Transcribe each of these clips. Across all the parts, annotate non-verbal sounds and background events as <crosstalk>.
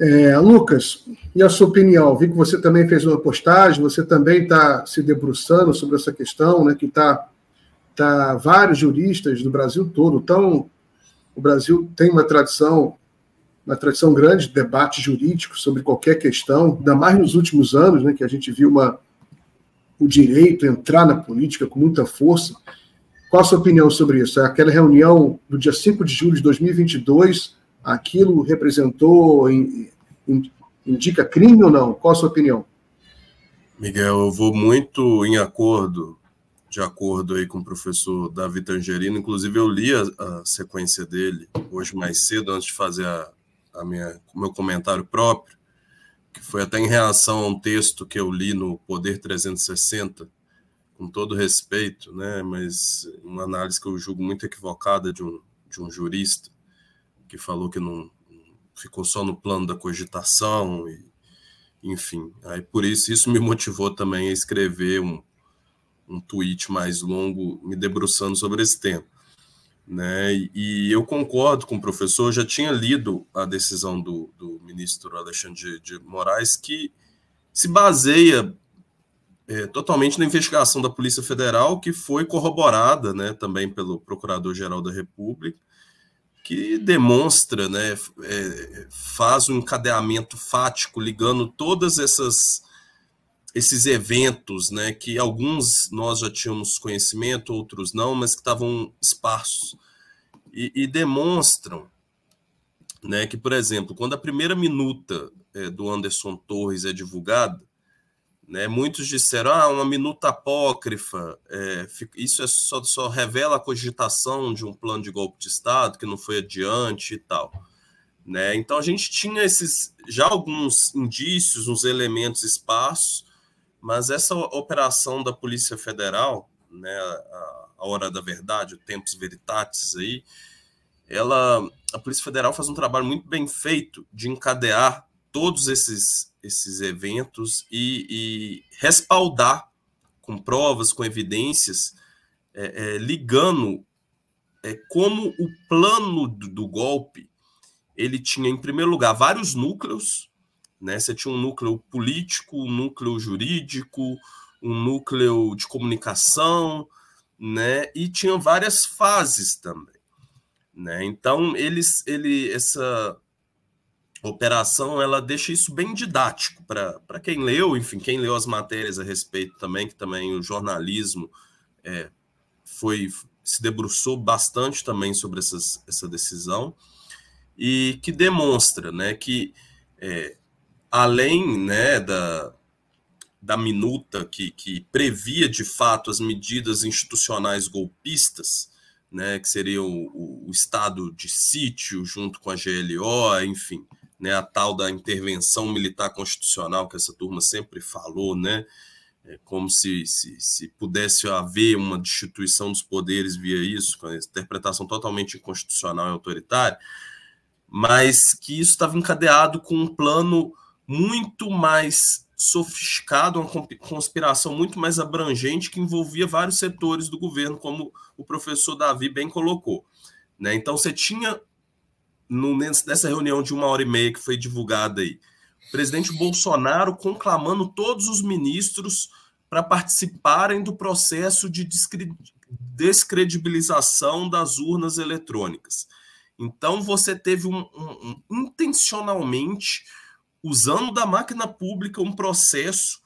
É, Lucas, e a sua opinião? Vi que você também fez uma postagem, você também está se debruçando sobre essa questão, né, que está tá vários juristas do Brasil todo. Então, o Brasil tem uma tradição, uma tradição grande de debate jurídico sobre qualquer questão, ainda mais nos últimos anos, né, que a gente viu uma, o direito entrar na política com muita força. Qual a sua opinião sobre isso? É aquela reunião do dia 5 de julho de 2022 aquilo representou, indica crime ou não? Qual a sua opinião? Miguel, eu vou muito em acordo, de acordo aí com o professor Davi Tangerino, inclusive eu li a, a sequência dele hoje mais cedo, antes de fazer a, a minha, o meu comentário próprio, que foi até em reação a um texto que eu li no Poder 360, com todo respeito, né, mas uma análise que eu julgo muito equivocada de um, de um jurista, que falou que não ficou só no plano da cogitação, e, enfim. Aí por isso, isso me motivou também a escrever um, um tweet mais longo me debruçando sobre esse tema. Né? E eu concordo com o professor, já tinha lido a decisão do, do ministro Alexandre de, de Moraes, que se baseia é, totalmente na investigação da Polícia Federal, que foi corroborada né, também pelo Procurador-Geral da República, que demonstra, né, é, faz um encadeamento fático ligando todas essas esses eventos, né, que alguns nós já tínhamos conhecimento, outros não, mas que estavam esparsos e, e demonstram, né, que por exemplo, quando a primeira minuta é, do Anderson Torres é divulgada, né? Muitos disseram, ah, uma minuta apócrifa, é, isso é só, só revela a cogitação de um plano de golpe de Estado que não foi adiante e tal. Né? Então a gente tinha esses já alguns indícios, uns elementos esparsos, mas essa operação da Polícia Federal, né, a, a hora da verdade, o tempos veritatis aí, ela a Polícia Federal faz um trabalho muito bem feito de encadear todos esses esses eventos e, e respaldar com provas, com evidências, é, é, ligando é, como o plano do, do, golpe ele tinha, em primeiro lugar, vários núcleos. Né? Você tinha um núcleo político, um núcleo jurídico, um núcleo de comunicação, né? e tinha várias fases também. Né? Então, eles, ele, essa, Operação, ela deixa isso bem didático para quem leu, enfim, quem leu as matérias a respeito também, que também o jornalismo é, foi se debruçou bastante também sobre essas, essa decisão e que demonstra né, que, é, além né, da, da minuta que, que previa de fato as medidas institucionais golpistas, né, que seria o, o, estado de sítio junto com a GLO, enfim, né, a tal da intervenção militar constitucional que essa turma sempre falou, né, é como se, se, se, pudesse haver uma destituição dos poderes via isso, com a interpretação totalmente inconstitucional e autoritária, mas que isso estava encadeado com um plano muito mais sofisticado, uma conspiração muito mais abrangente que envolvia vários setores do governo, como o professor Davi bem colocou. Né? Então você tinha no, nessa reunião de uma hora e meia que foi divulgada aí, o presidente Bolsonaro conclamando todos os ministros para participarem do processo de descredibilização das urnas eletrônicas. Então você teve um, um, um, intencionalmente usando da máquina pública um processo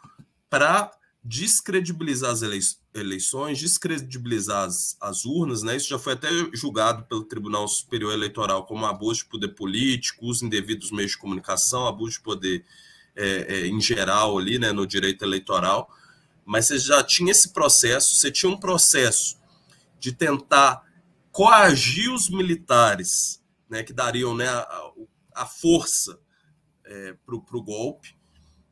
para descredibilizar as eleições eleições, descredibilizar as, as, urnas, né? Isso já foi até julgado pelo Tribunal Superior Eleitoral como abuso de poder político, uso indevido meios de comunicação, abuso de poder é, é, em geral ali, né, no direito eleitoral. Mas você já tinha esse processo, você tinha um processo de tentar coagir os militares, né, que dariam, né, a, a força é, para o golpe,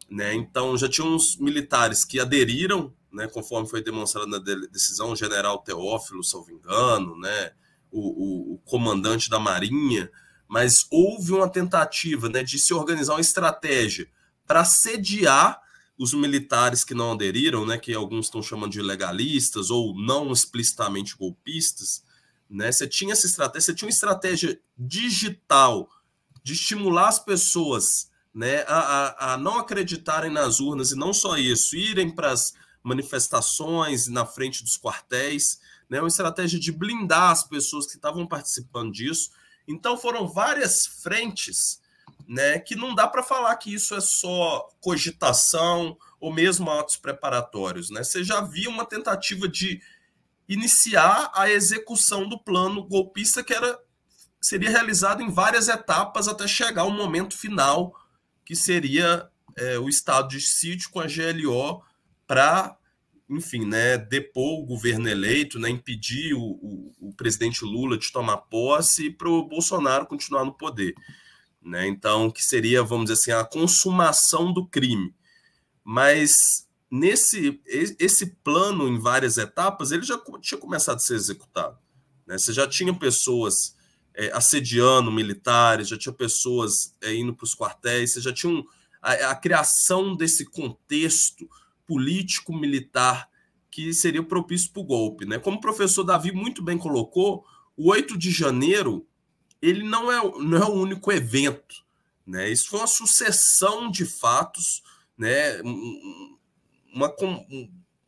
né? Então já tinha uns militares que aderiram né, conforme foi demonstrado na decisão, general Teófilo, salvo engano, né, o, o, o, comandante da Marinha, mas houve uma tentativa né, de se organizar uma estratégia para sediar os militares que não aderiram, né, que alguns estão chamando de legalistas ou não explicitamente golpistas. Né, você tinha essa estratégia, você tinha uma estratégia digital de estimular as pessoas né, a, a, a não acreditarem nas urnas e não só isso, irem para as manifestações na frente dos quartéis, né? uma estratégia de blindar as pessoas que estavam participando disso. Então foram várias frentes, né, que não dá para falar que isso é só cogitação ou mesmo atos preparatórios, né? Você já viu uma tentativa de iniciar a execução do plano golpista que era seria realizado em várias etapas até chegar ao momento final que seria é, o estado de sítio com a GLO para, enfim, né, depor o governo eleito, né, impedir o, o, o presidente Lula de tomar posse e para o Bolsonaro continuar no poder. Né? Então, que seria, vamos dizer assim, a consumação do crime. Mas nesse esse plano em várias etapas, ele já tinha começado a ser executado. Né? Você já tinha pessoas é, assediando militares, já tinha pessoas é, indo para os quartéis, você já tinha um, a, a, criação desse contexto político-militar que seria propício para o golpe. Né? Como o professor Davi muito bem colocou, o 8 de janeiro ele não é, não é o único evento. Né? Isso foi uma sucessão de fatos, né? uma,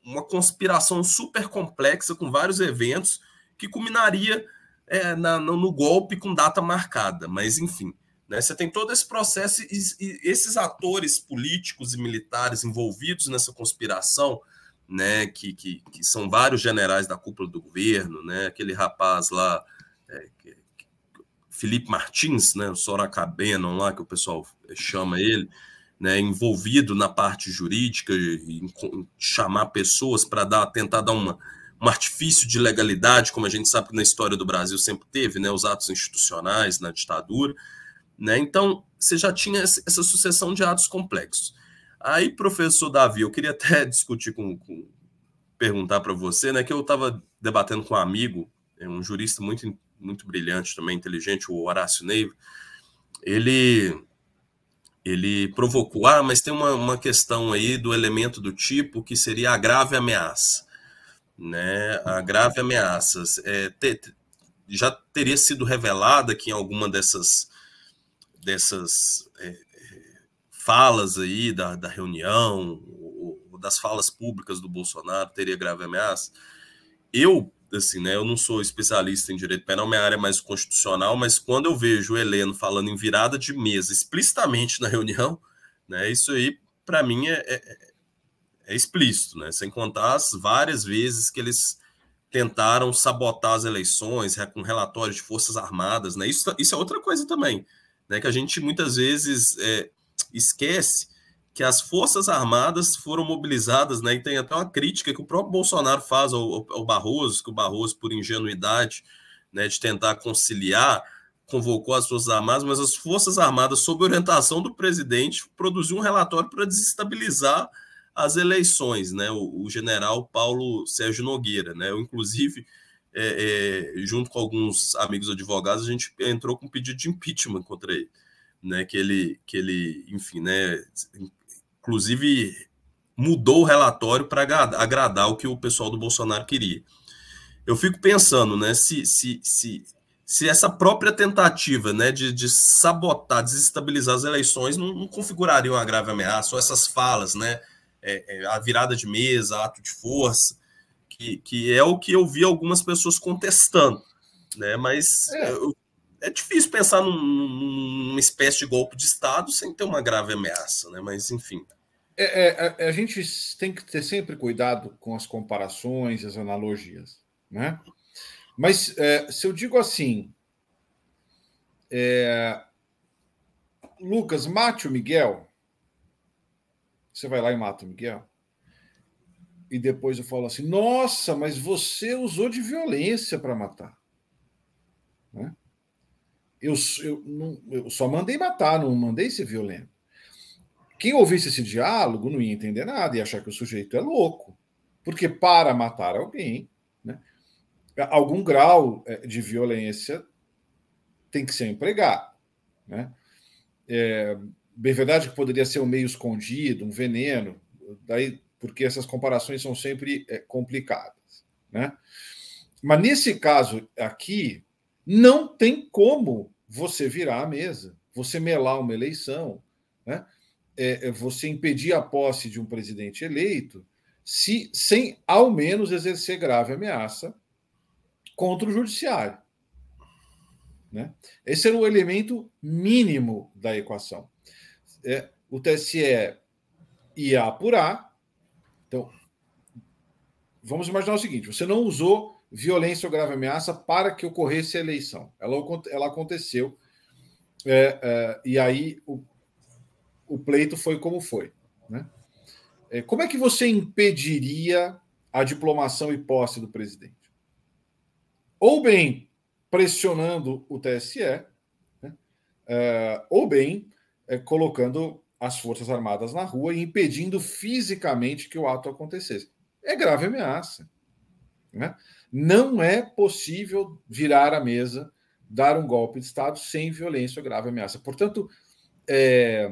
uma conspiração super complexa com vários eventos que culminaria é, na, no, no golpe com data marcada. Mas, enfim, né? Você tem todo esse processo e, e esses atores políticos e militares envolvidos nessa conspiração, né, que, que, que, são vários generais da cúpula do governo, né, aquele rapaz lá, é, que, Felipe Martins, né, o Soracabenon lá, que o pessoal é, chama ele, né, envolvido na parte jurídica, em, em chamar pessoas para dar, tentar dar uma, um artifício de legalidade, como a gente sabe que na história do Brasil sempre teve, né, os atos institucionais na ditadura, né? Então, você já tinha essa sucessão de atos complexos. Aí, professor Davi, eu queria até <laughs> discutir com, com perguntar para você, né, que eu estava debatendo com um amigo, é um jurista muito, muito brilhante também, inteligente, o Horácio Neiva, ele ele provocou, ah, mas tem uma, uma questão aí do elemento do tipo que seria a grave ameaça, né, a grave ameaça, é, já teria sido revelada que em alguma dessas dessas é, é, falas aí da, da reunião, ou, ou das falas públicas do Bolsonaro, teria grave ameaça. Eu, assim, né, eu não sou especialista em direito penal, minha área é mais constitucional, mas quando eu vejo o Heleno falando em virada de mesa explicitamente na reunião, né, isso aí, para mim, é, é, é explícito, né, sem contar as várias vezes que eles tentaram sabotar as eleições com relatórios de forças armadas, né? Isso, isso é outra coisa também né, que a gente muitas vezes é, esquece que as Forças Armadas foram mobilizadas, né, e tem até uma crítica que o próprio Bolsonaro faz ao, ao Barroso, que o Barroso, por ingenuidade né, de tentar conciliar, convocou as Forças Armadas, mas as Forças Armadas, sob orientação do presidente, produziu um relatório para desestabilizar as eleições, né? O, o, general Paulo Sérgio Nogueira, né? Eu, inclusive, é, é, junto com alguns amigos advogados, a gente entrou com um pedido de impeachment contra ele, né? Que ele, que ele enfim, né? Inclusive mudou o relatório para agradar o que o pessoal do Bolsonaro queria. Eu fico pensando, né? Se, se, se, se essa própria tentativa né, de, de sabotar, desestabilizar as eleições não, não configuraria uma grave ameaça, ou essas falas, né? É, é a virada de mesa, ato de força que, que é o que eu vi algumas pessoas contestando, né? Mas é, é difícil pensar num, numa espécie de golpe de Estado sem ter uma grave ameaça, né? Mas enfim. É, é, é, a gente tem que ter sempre cuidado com as comparações, as analogias, né? Mas é, se eu digo assim, é, Lucas, mate o Miguel. Você vai lá e mata o Miguel e depois eu falo assim: nossa, mas você usou de violência para matar. Né? Eu, eu, não, eu só mandei matar, não mandei ser violento. Quem ouvisse esse diálogo não ia entender nada e achar que o sujeito é louco. Porque para matar alguém, né, algum grau é, de violência tem que ser empregado. Né? É, bem verdade que poderia ser um meio escondido, um veneno, daí porque essas comparações são sempre é, complicadas. Né? Mas nesse caso aqui, não tem como você virar a mesa, você melar uma eleição, né? É, é, você impedir a posse de um presidente eleito, se sem ao menos exercer grave ameaça contra o judiciário. Né? Esse era o elemento mínimo da equação. É, o TSE ia apurar, então, vamos imaginar o seguinte: você não usou violência ou grave ameaça para que ocorresse a eleição. Ela, ela aconteceu, é, é, e aí o, o, pleito foi como foi. Né? É, como é que você impediria a diplomação e posse do presidente? Ou bem pressionando o TSE, né? É, ou bem é, colocando as Forças Armadas na rua e impedindo fisicamente que o ato acontecesse. É grave ameaça. Né? Não é possível virar a mesa, dar um golpe de Estado sem violência ou grave ameaça. Portanto, é,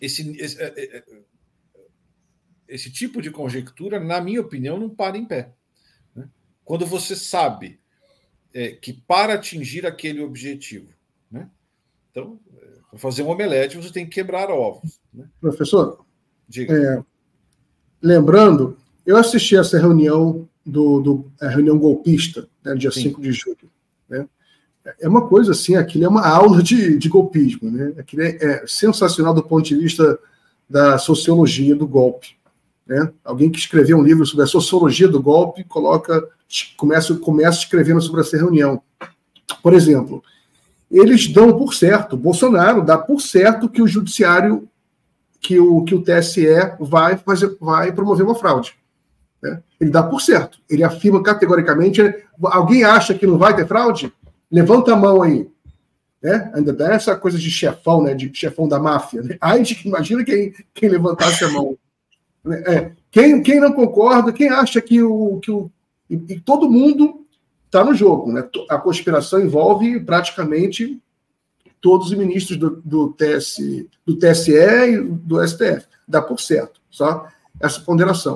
esse, esse, é, é, é, esse, tipo de conjectura, na minha opinião, não para em pé. Né? Quando você sabe é, que para atingir aquele objetivo então, para fazer um omelete, você tem que quebrar ovos. Né? Professor, Diga. É, lembrando, eu assisti essa reunião do, do reunião golpista, né, dia Sim. 5 de julho. Né? É uma coisa assim, aquilo é uma aula de, de golpismo. Né? Aquilo é, é sensacional do ponto de vista da sociologia do golpe. Né? Alguém que escreveu um livro sobre a sociologia do golpe coloca, começa, começa escrevendo sobre essa reunião. Por exemplo, eles dão por certo, Bolsonaro dá por certo que o judiciário, que o, que o TSE vai, fazer, vai promover uma fraude. Né? Ele dá por certo. Ele afirma categoricamente. Alguém acha que não vai ter fraude? Levanta a mão aí. Né? Ainda dá essa coisa de chefão, né? de chefão da máfia. Né? Ai, <laughs> imagina quem, quem levantasse a mão. Né? É. Quem, quem não concorda, quem acha que o. Que o e, e todo mundo está no jogo. Né? A conspiração envolve praticamente todos os ministros do, do, TS, do TSE e do STF. Dá por certo, só essa ponderação.